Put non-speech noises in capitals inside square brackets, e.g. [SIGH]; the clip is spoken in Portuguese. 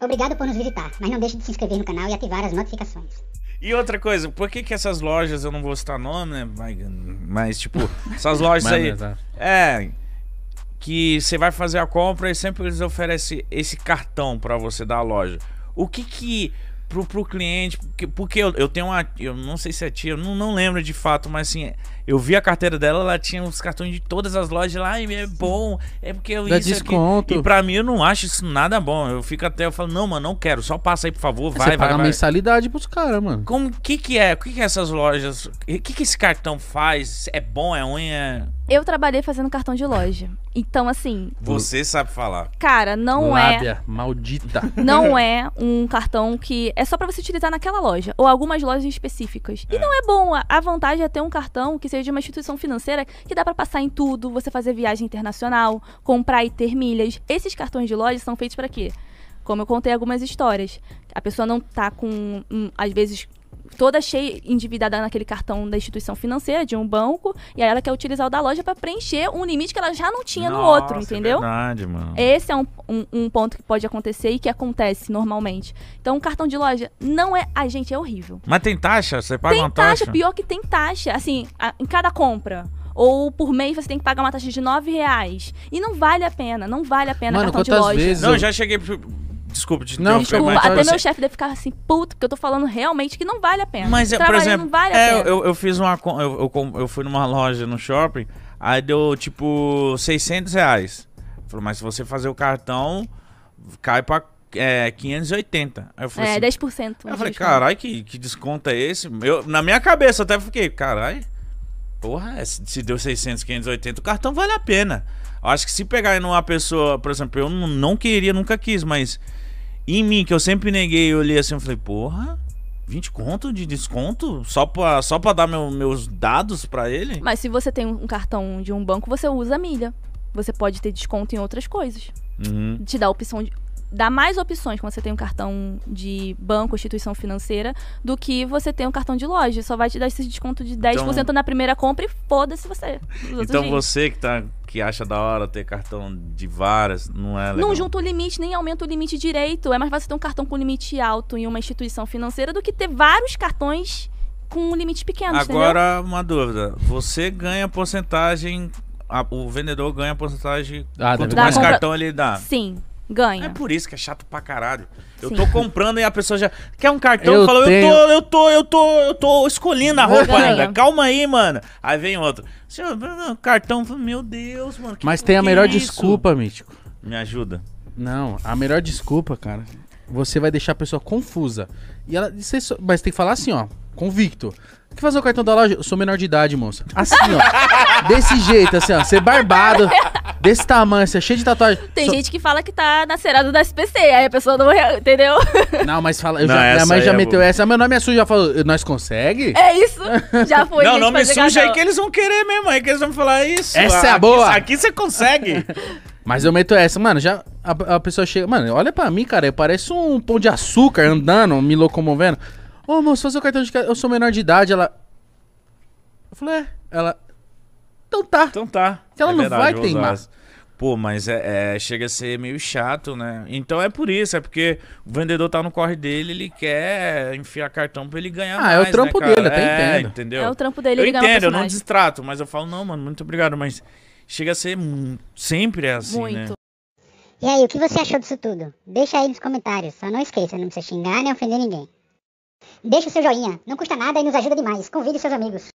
Obrigado por nos visitar, mas não deixe de se inscrever no canal e ativar as notificações. E outra coisa, por que que essas lojas, eu não vou citar nome, né? Mas, tipo, essas lojas [LAUGHS] aí. É, é. Que você vai fazer a compra e sempre eles oferecem esse cartão para você da loja. O que que. Pro, pro cliente, porque, porque eu, eu tenho uma. Eu não sei se é tia, eu não, não lembro de fato, mas assim. Eu vi a carteira dela, ela tinha uns cartões de todas as lojas lá, e é bom, é porque eu Dá isso desconto. Aqui. E pra mim eu não acho isso nada bom. Eu fico até, eu falo, não, mano, não quero, só passa aí, por favor, vai, Você vai. Paga vai. mensalidade pros caras, mano. Como que que é? O que que é essas lojas? O que que esse cartão faz? É bom, é ruim, é... Eu trabalhei fazendo cartão de loja. Então, assim. Você sabe falar. Cara, não é Lábia, é. maldita. [LAUGHS] Não é um cartão que é só para você utilizar naquela loja. Ou algumas lojas específicas. E é. não é bom. A vantagem é ter um cartão que de uma instituição financeira que dá para passar em tudo, você fazer viagem internacional, comprar e ter milhas. Esses cartões de loja são feitos para quê? Como eu contei algumas histórias. A pessoa não está com, hum, às vezes, toda cheia, endividada naquele cartão da instituição financeira, de um banco, e aí ela quer utilizar o da loja para preencher um limite que ela já não tinha Nossa, no outro, é entendeu? É verdade, mano. Esse é um, um, um, ponto que pode acontecer e que acontece normalmente. Então, um cartão de loja não é. A gente é horrível. Mas tem taxa? Você paga tem uma taxa? Tem taxa, pior que tem taxa. Assim, a, em cada compra ou por mês você tem que pagar uma taxa de 9 reais. E não vale a pena, não vale a pena Mano, cartão de loja. Vezes não, eu... já cheguei Desculpa, de não, desculpa, mas, até mas, meu chefe deve ficar assim, puto, porque eu tô falando realmente que não vale a pena. Mas, é, por exemplo, não vale é, Eu, eu fiz uma. Eu, eu, eu fui numa loja no shopping, aí deu tipo 600 reais. Falou, mas se você fazer o cartão, cai pra é, 580. Aí eu falei é, assim, 10%. Aí eu falei, caralho, que, que desconto é esse? Eu, na minha cabeça até fiquei, caralho. Porra, é, se deu 600, 580, o cartão vale a pena. Eu acho que se pegar numa pessoa, por exemplo, eu não queria, nunca quis, mas em mim, que eu sempre neguei, eu olhei assim e falei, porra, 20 conto de desconto? Só pra, só pra dar meu, meus dados pra ele? Mas se você tem um cartão de um banco, você usa a milha. Você pode ter desconto em outras coisas. Uhum. Te dá a opção de dá mais opções quando você tem um cartão de banco, instituição financeira, do que você tem um cartão de loja. Só vai te dar esse desconto de 10% então, na primeira compra e foda-se você. Então dias. você que tá que acha da hora ter cartão de várias, não é legal. Não junta o limite, nem aumenta o limite direito. É mais fácil ter um cartão com limite alto em uma instituição financeira do que ter vários cartões com um limite pequeno, Agora, entendeu? uma dúvida. Você ganha porcentagem, a, o vendedor ganha porcentagem ah, quanto mais compra... cartão ele dá. Sim ganha. É por isso que é chato pra caralho. Eu Sim. tô comprando e a pessoa já quer um cartão eu e fala, tenho... eu tô, eu tô, eu tô, eu tô escolhendo a roupa ganha. ainda. Calma aí, mano. Aí vem outro. Cartão, meu Deus, mano. Que, Mas tem a melhor é desculpa, Mítico. Me ajuda. Não, a melhor desculpa, cara. Você vai deixar a pessoa confusa. E ela, mas tem que falar assim, ó, convicto. O que fazer o cartão da loja? Eu sou menor de idade, moça. Assim, ó. [LAUGHS] desse jeito, assim, ó. Ser barbado desse tamanho, é cheio de tatuagem. Tem so... gente que fala que tá na cerada da SPC, aí a pessoa não. Entendeu? [LAUGHS] Não, mas fala. Eu não, já, minha mãe já é meteu boa. essa. Meu nome é sujo, já falou. Nós consegue? É isso. Já [LAUGHS] foi. Não, nome sujo é que eles vão querer mesmo. Aí que eles vão falar é isso. Essa aqui, é a boa. Aqui você consegue. [LAUGHS] Mas eu meto essa, mano, já a, a, pessoa chega, mano, olha pra mim, cara, eu pareço um pão de açúcar andando, me locomovendo. Ô, oh, moço, faz o cartão de eu sou menor de idade, ela... Eu falei, é. Ela, então tá. Então tá. Então ela é não verdade, vai teimar. Pô, mas é, é, chega a ser meio chato, né? Então é por isso, é porque o vendedor tá no corre dele, ele quer enfiar cartão pra ele ganhar ah, mais, é o né, trampo né, dele, até é, entendo. entendeu? É o trampo dele, Eu entendo, eu não distrato, mas eu falo, não, mano, muito obrigado, mas chega a ser sempre é assim, né? muito. né? E aí, o que você achou disso tudo? Deixa aí nos comentários, só não esqueça, não precisa xingar nem ofender ninguém. Deixa o seu joinha, não custa nada e nos ajuda demais. Convide seus amigos.